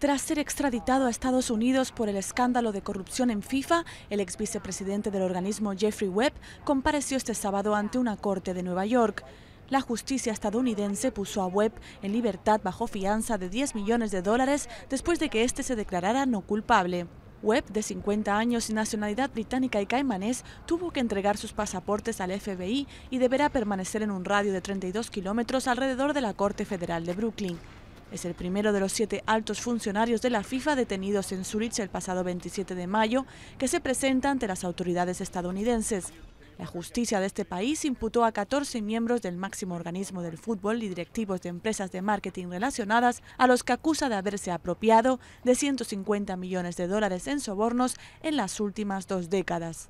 Tras ser extraditado a Estados Unidos por el escándalo de corrupción en FIFA, el ex vicepresidente del organismo Jeffrey Webb compareció este sábado ante una corte de Nueva York. La justicia estadounidense puso a Webb en libertad bajo fianza de 10 millones de dólares después de que éste se declarara no culpable. Webb, de 50 años y nacionalidad británica y caimanés, tuvo que entregar sus pasaportes al FBI y deberá permanecer en un radio de 32 kilómetros alrededor de la Corte Federal de Brooklyn. Es el primero de los siete altos funcionarios de la FIFA detenidos en Zurich el pasado 27 de mayo, que se presenta ante las autoridades estadounidenses. La justicia de este país imputó a 14 miembros del máximo organismo del fútbol y directivos de empresas de marketing relacionadas a los que acusa de haberse apropiado de 150 millones de dólares en sobornos en las últimas dos décadas.